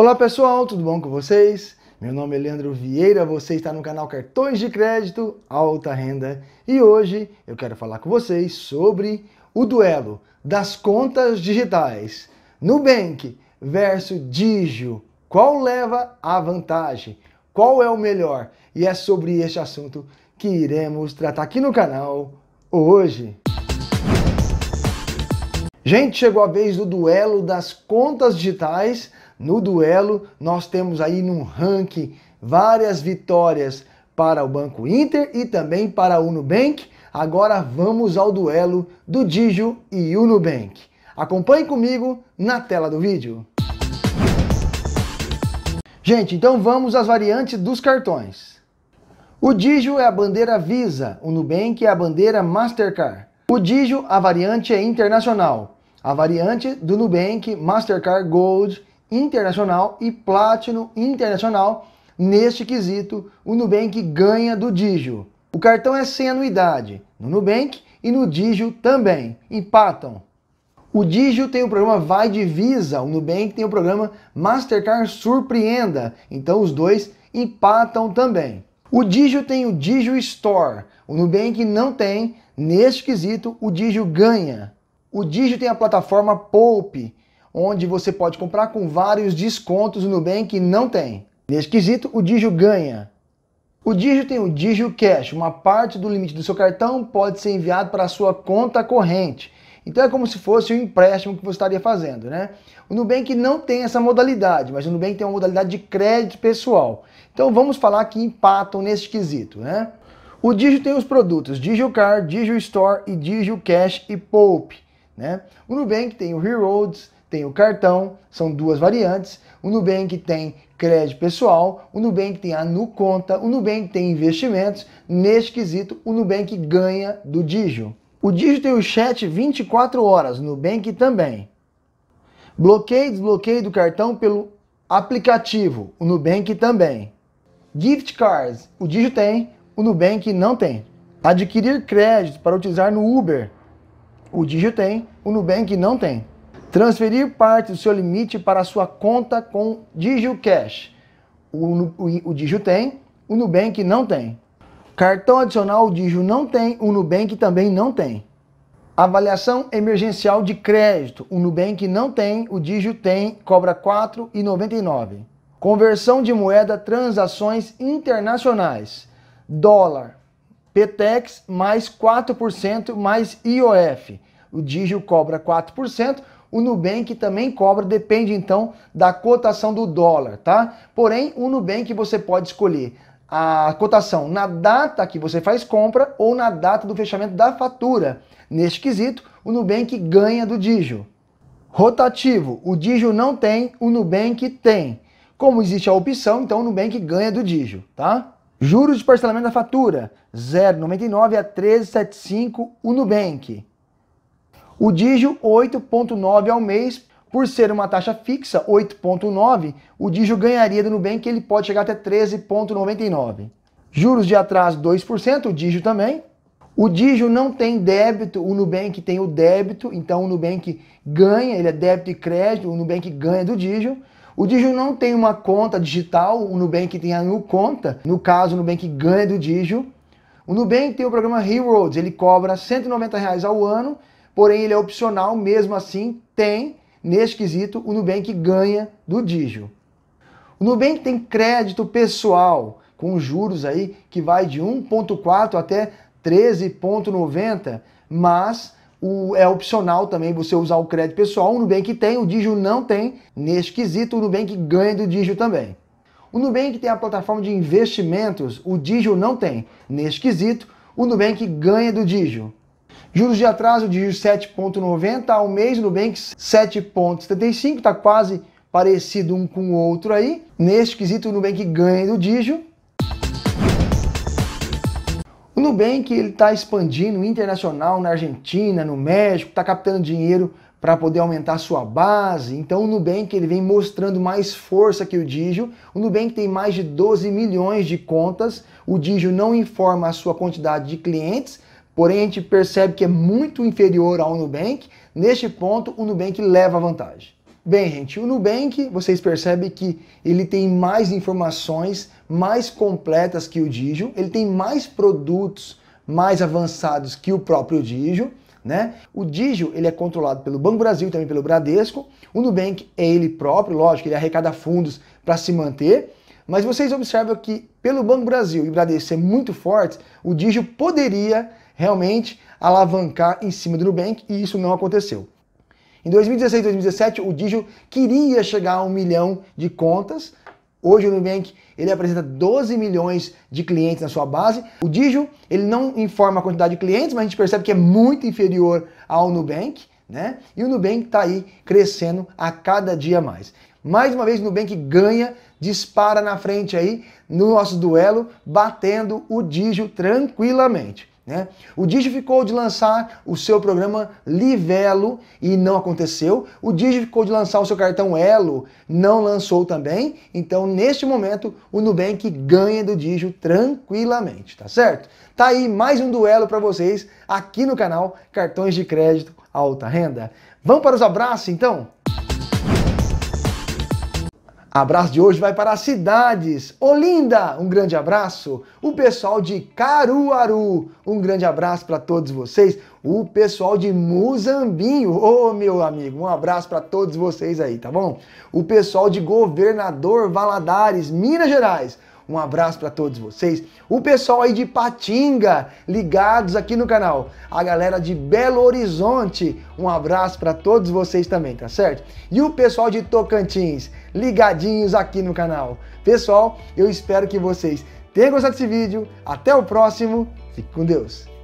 Olá pessoal, tudo bom com vocês? Meu nome é Leandro Vieira, você está no canal Cartões de Crédito Alta Renda e hoje eu quero falar com vocês sobre o duelo das contas digitais Nubank versus Digio. Qual leva a vantagem? Qual é o melhor? E é sobre este assunto que iremos tratar aqui no canal hoje. Gente, chegou a vez do duelo das contas digitais no duelo, nós temos aí num ranking várias vitórias para o Banco Inter e também para o Nubank. Agora vamos ao duelo do Dijo e o Nubank. Acompanhe comigo na tela do vídeo. Gente, então vamos às variantes dos cartões. O Dijo é a bandeira Visa, o Nubank é a bandeira Mastercard. O Dijo, a variante é internacional. A variante do Nubank Mastercard Gold internacional e Platinum internacional. Neste quesito, o Nubank ganha do Digio. O cartão é sem anuidade no Nubank e no Digio também. Empatam. O Digio tem o programa Vai de Visa, o Nubank tem o programa Mastercard Surpreenda. Então os dois empatam também. O Digio tem o Digio Store, o Nubank não tem. Neste quesito, o Digio ganha. O Digio tem a plataforma Poupe onde você pode comprar com vários descontos no Nubank não tem. Nesse quesito, o Digio ganha. O Digio tem o Digio Cash, uma parte do limite do seu cartão pode ser enviado para a sua conta corrente. Então é como se fosse um empréstimo que você estaria fazendo, né? O Nubank não tem essa modalidade, mas o Nubank tem uma modalidade de crédito pessoal. Então vamos falar que empatam nesse quesito, né? O Digio tem os produtos Digio Card, Digio Store e Digio Cash e Poupe, né? O Nubank tem o Heroes, tem o cartão, são duas variantes. O Nubank tem crédito pessoal, o Nubank tem a Nuconta, o Nubank tem investimentos. Neste quesito, o Nubank ganha do Digio. O Digio tem o chat 24 horas, o Nubank também. Bloqueio e desbloqueio do cartão pelo aplicativo, o Nubank também. Gift cards, o Digio tem, o Nubank não tem. Adquirir crédito para utilizar no Uber, o Digio tem, o Nubank não tem. Transferir parte do seu limite para a sua conta com DigiCash. O, o, o Digio tem, o Nubank não tem. Cartão adicional o Digio não tem, o Nubank também não tem. Avaliação emergencial de crédito. O Nubank não tem, o Digio tem, cobra R$ 4,99. Conversão de moeda, transações internacionais. Dólar, PTEX mais 4% mais IOF. O Digio cobra 4%, o Nubank também cobra, depende então da cotação do dólar, tá? Porém, o Nubank você pode escolher a cotação na data que você faz compra ou na data do fechamento da fatura. Neste quesito, o Nubank ganha do Digio. Rotativo, o Digio não tem, o Nubank tem. Como existe a opção, então o Nubank ganha do Digio, tá? Juros de parcelamento da fatura, 0,99 a 13,75 o Nubank. O dígio 8,9 ao mês, por ser uma taxa fixa, 8,9, o dígio ganharia do Nubank, ele pode chegar até 13,99. Juros de atraso 2%, o dígio também. O dígio não tem débito, o Nubank tem o débito, então o Nubank ganha, ele é débito e crédito, o Nubank ganha do dígio. O Digio não tem uma conta digital, o Nubank tem a conta no caso o Nubank ganha do Digio. O Nubank tem o programa Heroes, ele cobra R$ reais ao ano porém ele é opcional, mesmo assim tem, neste quesito, o Nubank ganha do Digio. O Nubank tem crédito pessoal com juros aí que vai de 1.4 até 13.90, mas o, é opcional também você usar o crédito pessoal. O Nubank tem, o Digio não tem. Neste quesito, o Nubank ganha do Digio também. O Nubank tem a plataforma de investimentos, o Digio não tem. Neste quesito, o Nubank ganha do Digio. Juros de atraso de 7,90 ao mês, Nubank 7,75, está quase parecido um com o outro aí. Neste quesito, o Nubank ganha do Digio. O Nubank está expandindo internacional na Argentina, no México, está captando dinheiro para poder aumentar sua base. Então o Nubank ele vem mostrando mais força que o Digio. O Nubank tem mais de 12 milhões de contas. O Digio não informa a sua quantidade de clientes, porém a gente percebe que é muito inferior ao Nubank. Neste ponto, o Nubank leva vantagem. Bem, gente, o Nubank, vocês percebem que ele tem mais informações mais completas que o Digio, ele tem mais produtos mais avançados que o próprio Digio, né? O Digio, ele é controlado pelo Banco Brasil e também pelo Bradesco. O Nubank é ele próprio, lógico, ele arrecada fundos para se manter, mas vocês observam que pelo Banco Brasil e Bradesco ser muito fortes, o Digio poderia realmente alavancar em cima do Nubank e isso não aconteceu. Em 2016 2017, o Digio queria chegar a um milhão de contas. Hoje o Nubank ele apresenta 12 milhões de clientes na sua base. O Digio ele não informa a quantidade de clientes, mas a gente percebe que é muito inferior ao Nubank. Né? E o Nubank está aí crescendo a cada dia mais. Mais uma vez, o Nubank ganha, dispara na frente aí no nosso duelo, batendo o Digio tranquilamente. Né? O Digi ficou de lançar o seu programa Livelo e não aconteceu. O Digi ficou de lançar o seu cartão Elo, não lançou também. Então, neste momento, o Nubank ganha do Digi tranquilamente, tá certo? Tá aí mais um duelo para vocês aqui no canal Cartões de Crédito Alta Renda. Vamos para os abraços então? Abraço de hoje vai para as cidades. Olinda, um grande abraço. O pessoal de Caruaru, um grande abraço para todos vocês. O pessoal de Muzambinho, ô oh, meu amigo, um abraço para todos vocês aí, tá bom? O pessoal de Governador Valadares, Minas Gerais, um abraço para todos vocês. O pessoal aí de Patinga, ligados aqui no canal. A galera de Belo Horizonte, um abraço para todos vocês também, tá certo? E o pessoal de Tocantins, ligadinhos aqui no canal. Pessoal, eu espero que vocês tenham gostado desse vídeo. Até o próximo. Fique com Deus.